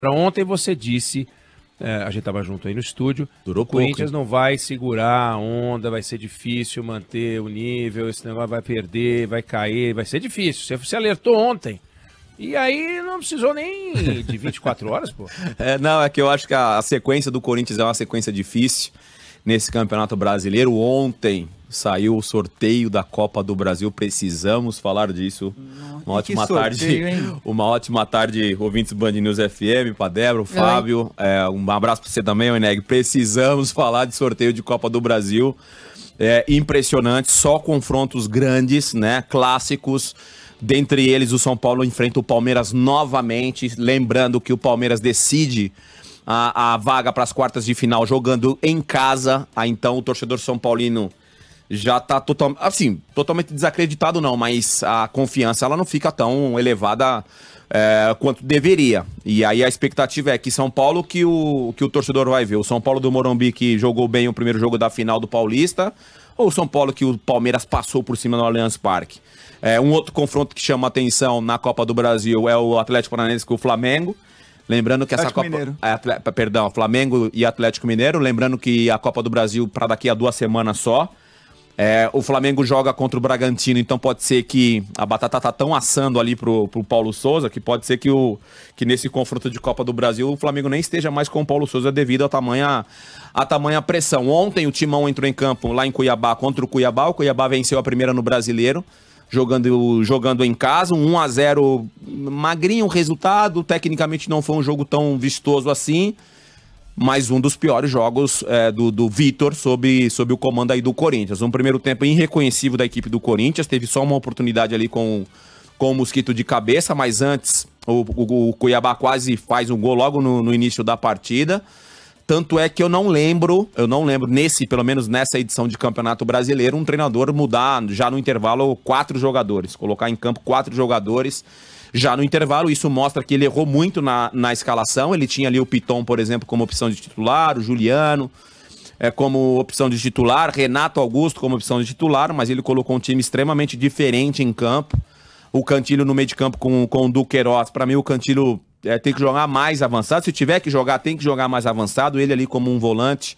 Para ontem você disse, é, a gente estava junto aí no estúdio, Durou o Corinthians pouco, não vai segurar a onda, vai ser difícil manter o nível, esse negócio vai perder, vai cair, vai ser difícil. Você, você alertou ontem. E aí não precisou nem de 24 horas, pô. É, não, é que eu acho que a, a sequência do Corinthians é uma sequência difícil nesse Campeonato Brasileiro. Ontem saiu o sorteio da Copa do Brasil, precisamos falar disso. Nossa, uma ótima sorteio, tarde, hein? uma ótima tarde, ouvintes Band News FM, para Débora, o Fábio, é, um abraço para você também, Eneg. Precisamos falar de sorteio de Copa do Brasil. É impressionante, só confrontos grandes, né? Clássicos. Dentre eles, o São Paulo enfrenta o Palmeiras novamente. Lembrando que o Palmeiras decide a, a vaga para as quartas de final jogando em casa. Aí então o torcedor São Paulino já tá totalmente. Assim, totalmente desacreditado, não, mas a confiança ela não fica tão elevada é, quanto deveria. E aí a expectativa é que São Paulo que o, que o torcedor vai ver. O São Paulo do Morumbi que jogou bem o primeiro jogo da final do Paulista, ou o São Paulo que o Palmeiras passou por cima no Allianz Parque. É, um outro confronto que chama atenção na Copa do Brasil é o Atlético Paranaense com o Flamengo. Lembrando que Atlético essa Copa. Mineiro. É, atle... Perdão, Flamengo e Atlético Mineiro. Lembrando que a Copa do Brasil para daqui a duas semanas só. É, o Flamengo joga contra o Bragantino, então pode ser que a batata tá tão assando ali pro, pro Paulo Souza que pode ser que, o, que nesse confronto de Copa do Brasil o Flamengo nem esteja mais com o Paulo Souza devido à tamanha, à tamanha pressão. Ontem o Timão entrou em campo lá em Cuiabá contra o Cuiabá. O Cuiabá venceu a primeira no Brasileiro, jogando, jogando em casa, um 1 a 0 magrinho o resultado, tecnicamente não foi um jogo tão vistoso assim, mas um dos piores jogos é, do, do Vitor sob, sob o comando aí do Corinthians. Um primeiro tempo irreconhecível da equipe do Corinthians, teve só uma oportunidade ali com, com o Mosquito de cabeça, mas antes o, o, o Cuiabá quase faz um gol logo no, no início da partida. Tanto é que eu não lembro, eu não lembro nesse, pelo menos nessa edição de Campeonato Brasileiro, um treinador mudar já no intervalo quatro jogadores, colocar em campo quatro jogadores já no intervalo. Isso mostra que ele errou muito na, na escalação. Ele tinha ali o Piton, por exemplo, como opção de titular, o Juliano é, como opção de titular, Renato Augusto como opção de titular, mas ele colocou um time extremamente diferente em campo. O Cantilho no meio de campo com, com o Duqueiroz. Para mim, o Cantilho é, tem que jogar mais avançado. Se tiver que jogar, tem que jogar mais avançado. Ele ali como um volante,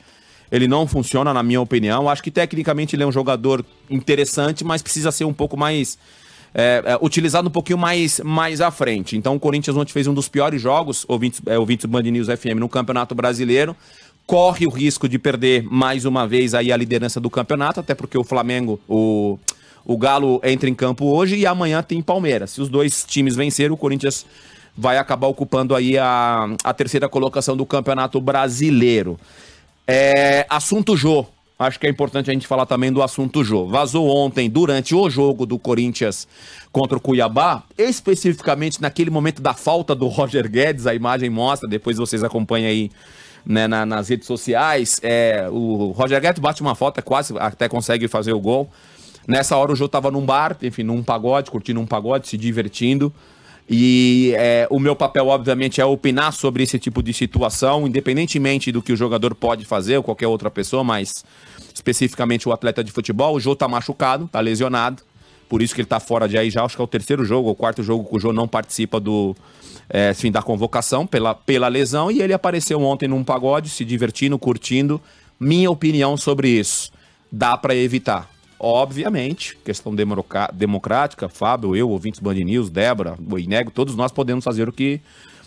ele não funciona, na minha opinião. Acho que tecnicamente ele é um jogador interessante, mas precisa ser um pouco mais é, é, utilizado um pouquinho mais, mais à frente. Então o Corinthians ontem fez um dos piores jogos, ouvintes, é, ouvintes Band News FM, no Campeonato Brasileiro. Corre o risco de perder mais uma vez aí a liderança do campeonato, até porque o Flamengo, o, o Galo entra em campo hoje e amanhã tem Palmeiras. Se os dois times vencerem, o Corinthians vai acabar ocupando aí a, a terceira colocação do Campeonato Brasileiro. É, assunto Jô acho que é importante a gente falar também do assunto Jô. Vazou ontem, durante o jogo do Corinthians contra o Cuiabá, especificamente naquele momento da falta do Roger Guedes, a imagem mostra, depois vocês acompanham aí né, na, nas redes sociais. É, o Roger Guedes bate uma falta, é quase até consegue fazer o gol. Nessa hora o Jô estava num bar, enfim, num pagode, curtindo um pagode, se divertindo. E é, o meu papel, obviamente, é opinar sobre esse tipo de situação, independentemente do que o jogador pode fazer ou qualquer outra pessoa, mas especificamente o atleta de futebol. O Jô tá machucado, tá lesionado, por isso que ele tá fora de aí já. Acho que é o terceiro jogo, o quarto jogo que o Jô não participa do é, fim da convocação pela, pela lesão. E ele apareceu ontem num pagode, se divertindo, curtindo. Minha opinião sobre isso: dá para evitar Obviamente, questão democrática, Fábio, eu, ouvintes Band News, Débora, Boinego, todos nós podemos fazer o que,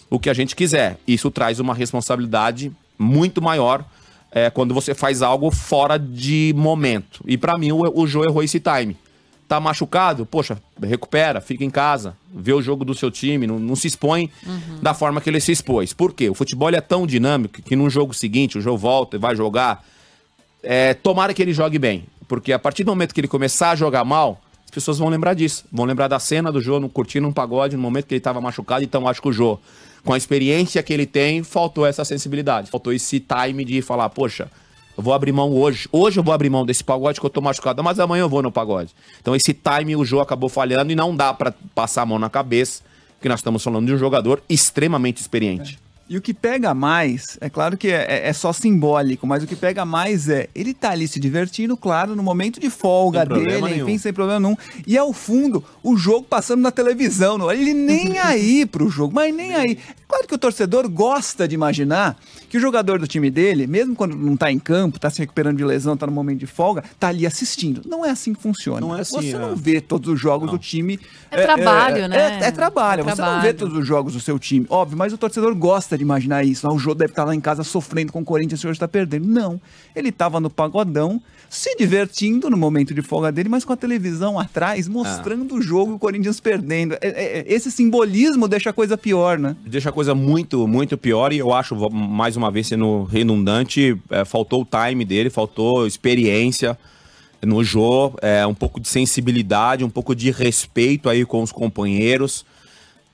o que a gente quiser. Isso traz uma responsabilidade muito maior é, quando você faz algo fora de momento. E para mim, o, o Jô errou esse time. Tá machucado? Poxa, recupera, fica em casa, vê o jogo do seu time, não, não se expõe uhum. da forma que ele se expôs. Por quê? O futebol é tão dinâmico que num jogo seguinte o jogo volta e vai jogar. É, tomara que ele jogue bem. Porque a partir do momento que ele começar a jogar mal, as pessoas vão lembrar disso. Vão lembrar da cena do Jô curtindo um pagode no momento que ele estava machucado. Então acho que o Jô, com a experiência que ele tem, faltou essa sensibilidade. Faltou esse time de falar, poxa, eu vou abrir mão hoje. Hoje eu vou abrir mão desse pagode que eu tô machucado, mas amanhã eu vou no pagode. Então esse time o Jô acabou falhando e não dá para passar a mão na cabeça, porque nós estamos falando de um jogador extremamente experiente. É. E o que pega mais, é claro que é, é, é, só simbólico, mas o que pega mais é ele tá ali se divertindo, claro, no momento de folga dele, nenhum. enfim, sem problema nenhum. E ao fundo, o jogo passando na televisão, ele nem aí pro jogo, mas nem aí. Claro que o torcedor gosta de imaginar que o jogador do time dele, mesmo quando não está em campo, está se recuperando de lesão, está no momento de folga, está ali assistindo. Não é assim que funciona. Não é assim, Você é. não vê todos os jogos não. do time. É, é, é, né? é, é trabalho, né? É, trabalho. Você trabalho. não vê todos os jogos do seu time. Óbvio, mas o torcedor gosta de imaginar isso. Ah, o jogo deve estar tá lá em casa sofrendo com o Corinthians e hoje está perdendo. Não. Ele estava no pagodão, se divertindo no momento de folga dele, mas com a televisão atrás, ah. mostrando ah. o jogo e o Corinthians perdendo. esse simbolismo deixa a coisa pior, né? Deixa coisa muito, muito pior, e eu acho, mais uma vez sendo redundante, é, faltou o time dele, faltou experiência no jogo, é, um pouco de sensibilidade, um pouco de respeito aí com os companheiros.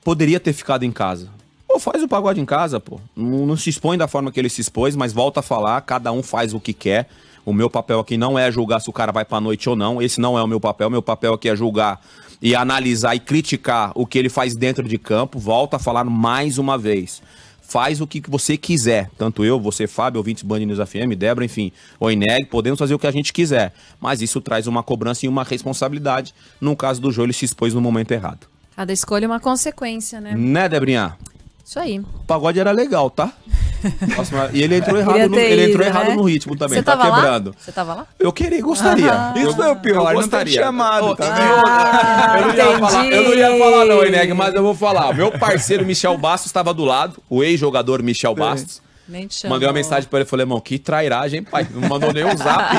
Poderia ter ficado em casa. Pô, faz o pagode em casa, pô. Não, não se expõe da forma que ele se expôs, mas volta a falar, cada um faz o que quer. O meu papel aqui não é julgar se o cara vai pra noite ou não. Esse não é o meu papel. Meu papel aqui é julgar e analisar e criticar o que ele faz dentro de campo, volta a falar mais uma vez. Faz o que você quiser, tanto eu, você, Fábio, ouvintes Band News FM, Débora, enfim, o Ineg, podemos fazer o que a gente quiser, mas isso traz uma cobrança e uma responsabilidade. No caso do Jô, ele se expôs no momento errado. Cada escolha é uma consequência, né? Né, Debrinha? Isso aí. O pagode era legal, tá? Nossa, e ele entrou errado, no, ele entrou errado né? no ritmo também, Você tá quebrado. Você tava lá? Eu queria, gostaria. Ah, Isso foi o pior, eu gostaria. chamado, tá ah, eu, não ia falar, eu não ia falar não, Eneg, mas eu vou falar. Meu parceiro Michel Bastos estava do lado, o ex-jogador Michel Bastos. Nem te Mandei uma mensagem pra ele, falei, irmão, que trairagem, pai. Não mandou nem um zap.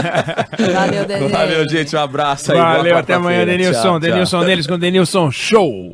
Valeu, Denilson. Valeu, gente, um abraço aí. Valeu, até amanhã, Denilson. Denilson Neles com Denilson Show.